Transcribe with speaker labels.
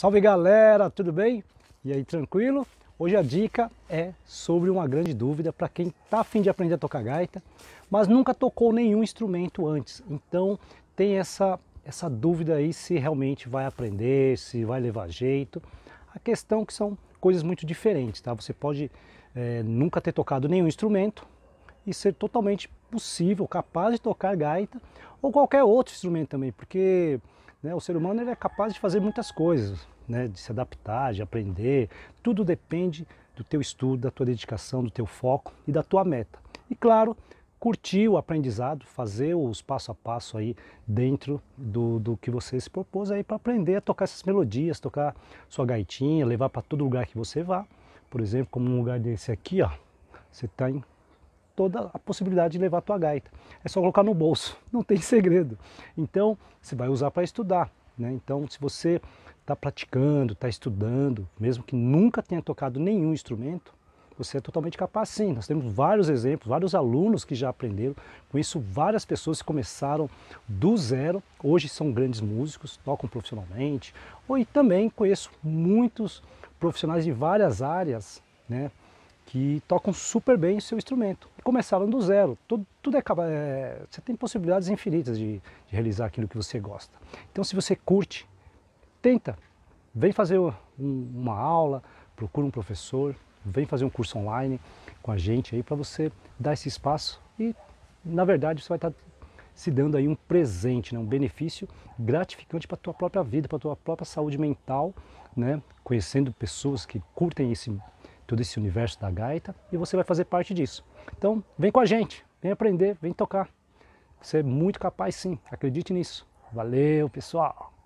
Speaker 1: Salve galera, tudo bem? E aí, tranquilo? Hoje a dica é sobre uma grande dúvida para quem está afim de aprender a tocar gaita, mas nunca tocou nenhum instrumento antes. Então tem essa, essa dúvida aí se realmente vai aprender, se vai levar jeito. A questão que são coisas muito diferentes, tá? Você pode é, nunca ter tocado nenhum instrumento e ser totalmente possível, capaz de tocar gaita ou qualquer outro instrumento também, porque né? O ser humano ele é capaz de fazer muitas coisas, né? de se adaptar, de aprender. Tudo depende do teu estudo, da tua dedicação, do teu foco e da tua meta. E claro, curtir o aprendizado, fazer os passo a passo aí dentro do, do que você se propôs aí para aprender a tocar essas melodias, tocar sua gaitinha, levar para todo lugar que você vá. Por exemplo, como um lugar desse aqui, ó, você tem tá toda a possibilidade de levar a tua gaita. É só colocar no bolso, não tem segredo. Então, você vai usar para estudar. Né? Então, se você está praticando, está estudando, mesmo que nunca tenha tocado nenhum instrumento, você é totalmente capaz sim. Nós temos vários exemplos, vários alunos que já aprenderam, com isso várias pessoas que começaram do zero, hoje são grandes músicos, tocam profissionalmente, ou, e também conheço muitos profissionais de várias áreas né, que tocam super bem o seu instrumento começaram do zero. Tudo, tudo é, é, você tem possibilidades infinitas de, de, realizar aquilo que você gosta. Então, se você curte, tenta. Vem fazer um, uma aula, procura um professor, vem fazer um curso online com a gente aí para você dar esse espaço e, na verdade, você vai estar tá se dando aí um presente, né? um benefício gratificante para a tua própria vida, para a tua própria saúde mental, né? conhecendo pessoas que curtem esse todo esse universo da gaita e você vai fazer parte disso. Então, vem com a gente, vem aprender, vem tocar. Você é muito capaz sim, acredite nisso. Valeu, pessoal!